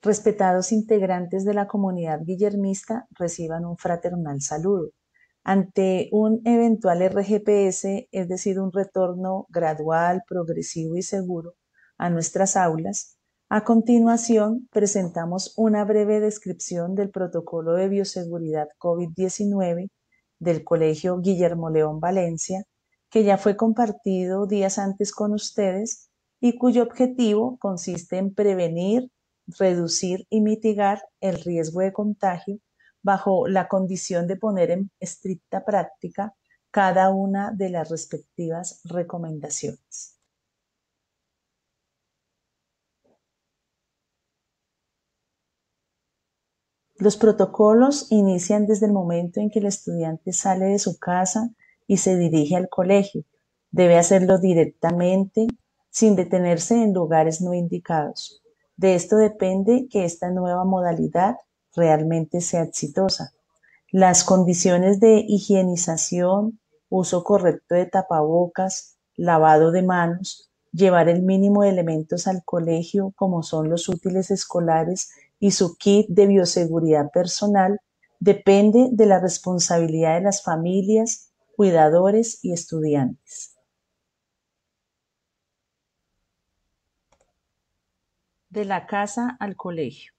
Respetados integrantes de la comunidad guillermista, reciban un fraternal saludo. Ante un eventual RGPS, es decir, un retorno gradual, progresivo y seguro a nuestras aulas, a continuación presentamos una breve descripción del protocolo de bioseguridad COVID-19 del Colegio Guillermo León Valencia, que ya fue compartido días antes con ustedes y cuyo objetivo consiste en prevenir, reducir y mitigar el riesgo de contagio bajo la condición de poner en estricta práctica cada una de las respectivas recomendaciones. Los protocolos inician desde el momento en que el estudiante sale de su casa y se dirige al colegio. Debe hacerlo directamente sin detenerse en lugares no indicados. De esto depende que esta nueva modalidad realmente sea exitosa. Las condiciones de higienización, uso correcto de tapabocas, lavado de manos, llevar el mínimo de elementos al colegio como son los útiles escolares y su kit de bioseguridad personal depende de la responsabilidad de las familias, cuidadores y estudiantes. de la casa al colegio.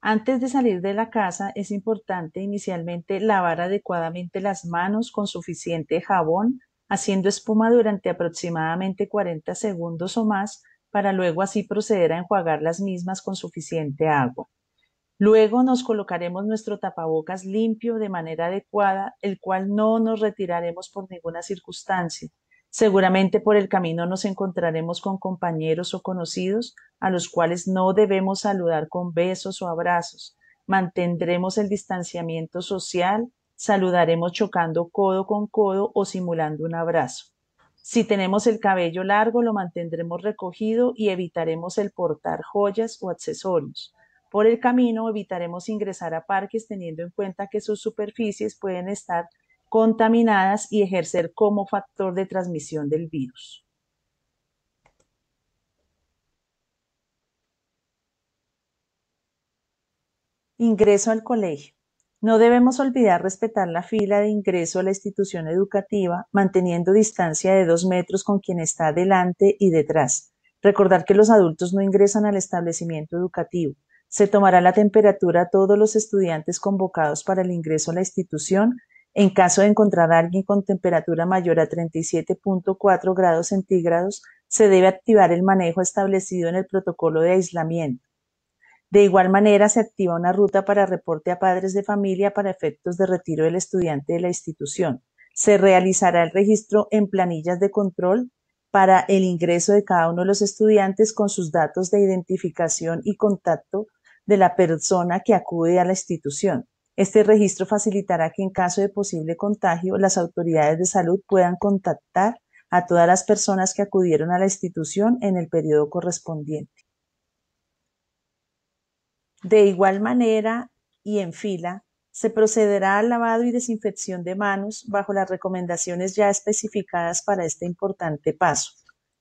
Antes de salir de la casa es importante inicialmente lavar adecuadamente las manos con suficiente jabón, haciendo espuma durante aproximadamente 40 segundos o más para luego así proceder a enjuagar las mismas con suficiente agua. Luego nos colocaremos nuestro tapabocas limpio de manera adecuada, el cual no nos retiraremos por ninguna circunstancia. Seguramente por el camino nos encontraremos con compañeros o conocidos a los cuales no debemos saludar con besos o abrazos. Mantendremos el distanciamiento social, saludaremos chocando codo con codo o simulando un abrazo. Si tenemos el cabello largo, lo mantendremos recogido y evitaremos el portar joyas o accesorios. Por el camino evitaremos ingresar a parques teniendo en cuenta que sus superficies pueden estar contaminadas y ejercer como factor de transmisión del virus. Ingreso al colegio. No debemos olvidar respetar la fila de ingreso a la institución educativa, manteniendo distancia de dos metros con quien está delante y detrás. Recordar que los adultos no ingresan al establecimiento educativo. Se tomará la temperatura a todos los estudiantes convocados para el ingreso a la institución en caso de encontrar a alguien con temperatura mayor a 37.4 grados centígrados, se debe activar el manejo establecido en el protocolo de aislamiento. De igual manera, se activa una ruta para reporte a padres de familia para efectos de retiro del estudiante de la institución. Se realizará el registro en planillas de control para el ingreso de cada uno de los estudiantes con sus datos de identificación y contacto de la persona que acude a la institución. Este registro facilitará que en caso de posible contagio, las autoridades de salud puedan contactar a todas las personas que acudieron a la institución en el periodo correspondiente. De igual manera y en fila, se procederá al lavado y desinfección de manos bajo las recomendaciones ya especificadas para este importante paso.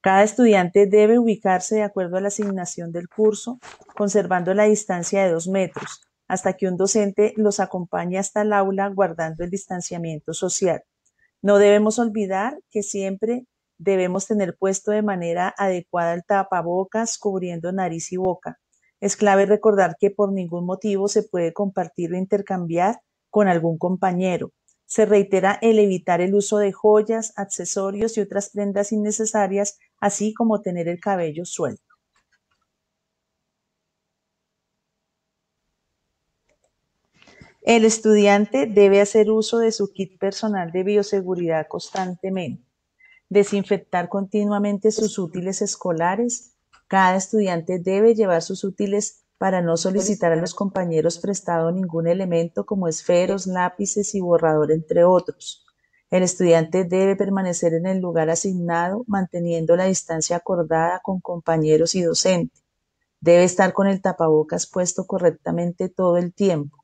Cada estudiante debe ubicarse de acuerdo a la asignación del curso, conservando la distancia de dos metros, hasta que un docente los acompañe hasta el aula guardando el distanciamiento social. No debemos olvidar que siempre debemos tener puesto de manera adecuada el tapabocas cubriendo nariz y boca. Es clave recordar que por ningún motivo se puede compartir o intercambiar con algún compañero. Se reitera el evitar el uso de joyas, accesorios y otras prendas innecesarias, así como tener el cabello suelto. El estudiante debe hacer uso de su kit personal de bioseguridad constantemente, desinfectar continuamente sus útiles escolares. Cada estudiante debe llevar sus útiles para no solicitar a los compañeros prestado ningún elemento como esferos, lápices y borrador, entre otros. El estudiante debe permanecer en el lugar asignado, manteniendo la distancia acordada con compañeros y docente. Debe estar con el tapabocas puesto correctamente todo el tiempo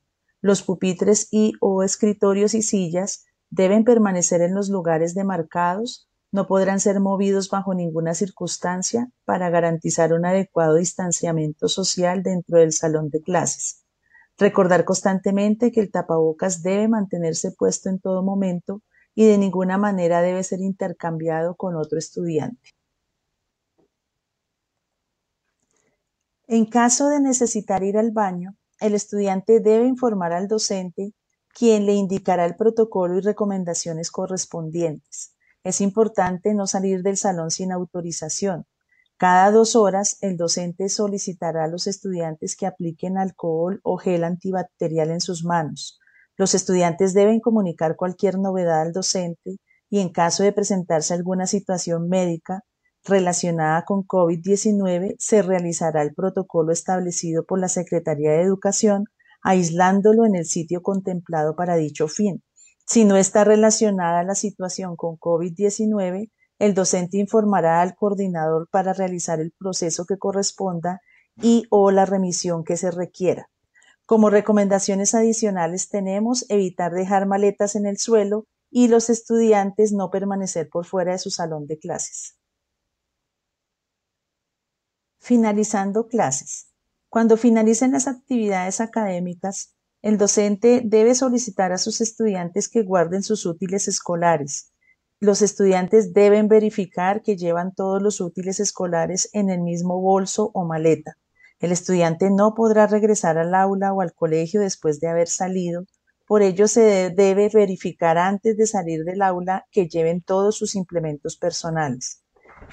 los pupitres y o escritorios y sillas deben permanecer en los lugares demarcados, no podrán ser movidos bajo ninguna circunstancia para garantizar un adecuado distanciamiento social dentro del salón de clases. Recordar constantemente que el tapabocas debe mantenerse puesto en todo momento y de ninguna manera debe ser intercambiado con otro estudiante. En caso de necesitar ir al baño, el estudiante debe informar al docente, quien le indicará el protocolo y recomendaciones correspondientes. Es importante no salir del salón sin autorización. Cada dos horas, el docente solicitará a los estudiantes que apliquen alcohol o gel antibacterial en sus manos. Los estudiantes deben comunicar cualquier novedad al docente y en caso de presentarse alguna situación médica, relacionada con COVID-19 se realizará el protocolo establecido por la Secretaría de Educación, aislándolo en el sitio contemplado para dicho fin. Si no está relacionada la situación con COVID-19, el docente informará al coordinador para realizar el proceso que corresponda y o la remisión que se requiera. Como recomendaciones adicionales tenemos evitar dejar maletas en el suelo y los estudiantes no permanecer por fuera de su salón de clases. Finalizando clases. Cuando finalicen las actividades académicas, el docente debe solicitar a sus estudiantes que guarden sus útiles escolares. Los estudiantes deben verificar que llevan todos los útiles escolares en el mismo bolso o maleta. El estudiante no podrá regresar al aula o al colegio después de haber salido. Por ello, se debe verificar antes de salir del aula que lleven todos sus implementos personales.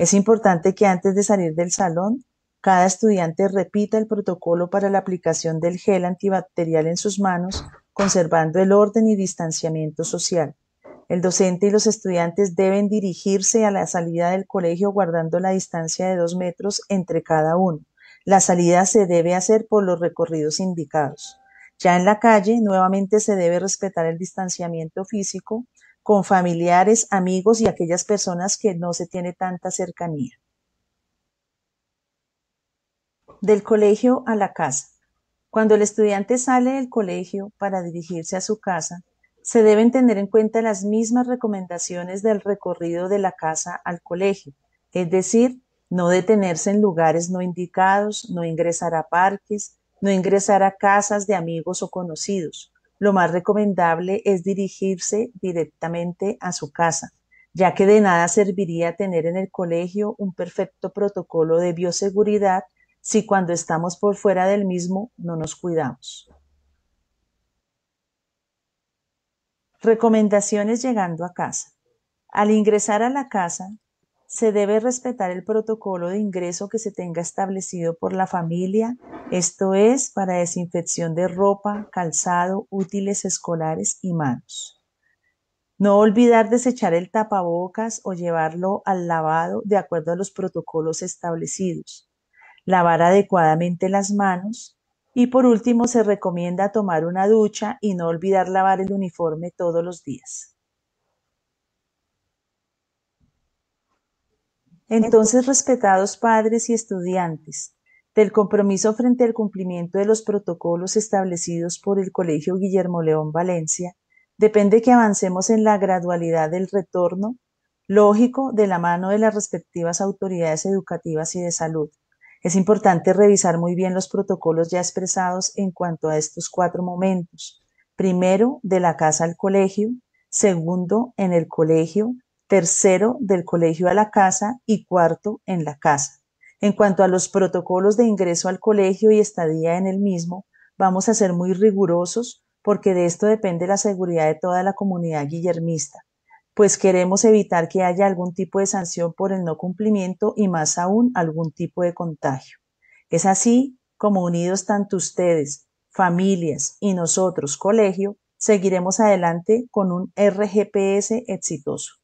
Es importante que antes de salir del salón cada estudiante repita el protocolo para la aplicación del gel antibacterial en sus manos, conservando el orden y distanciamiento social. El docente y los estudiantes deben dirigirse a la salida del colegio guardando la distancia de dos metros entre cada uno. La salida se debe hacer por los recorridos indicados. Ya en la calle, nuevamente se debe respetar el distanciamiento físico con familiares, amigos y aquellas personas que no se tiene tanta cercanía. Del colegio a la casa. Cuando el estudiante sale del colegio para dirigirse a su casa, se deben tener en cuenta las mismas recomendaciones del recorrido de la casa al colegio, es decir, no detenerse en lugares no indicados, no ingresar a parques, no ingresar a casas de amigos o conocidos. Lo más recomendable es dirigirse directamente a su casa, ya que de nada serviría tener en el colegio un perfecto protocolo de bioseguridad si cuando estamos por fuera del mismo no nos cuidamos. Recomendaciones llegando a casa. Al ingresar a la casa, se debe respetar el protocolo de ingreso que se tenga establecido por la familia, esto es para desinfección de ropa, calzado, útiles escolares y manos. No olvidar desechar el tapabocas o llevarlo al lavado de acuerdo a los protocolos establecidos lavar adecuadamente las manos y por último se recomienda tomar una ducha y no olvidar lavar el uniforme todos los días. Entonces, respetados padres y estudiantes, del compromiso frente al cumplimiento de los protocolos establecidos por el Colegio Guillermo León Valencia, depende que avancemos en la gradualidad del retorno lógico de la mano de las respectivas autoridades educativas y de salud, es importante revisar muy bien los protocolos ya expresados en cuanto a estos cuatro momentos. Primero, de la casa al colegio, segundo, en el colegio, tercero, del colegio a la casa y cuarto, en la casa. En cuanto a los protocolos de ingreso al colegio y estadía en el mismo, vamos a ser muy rigurosos porque de esto depende la seguridad de toda la comunidad guillermista pues queremos evitar que haya algún tipo de sanción por el no cumplimiento y más aún algún tipo de contagio. Es así como unidos tanto ustedes, familias y nosotros, colegio, seguiremos adelante con un RGPS exitoso.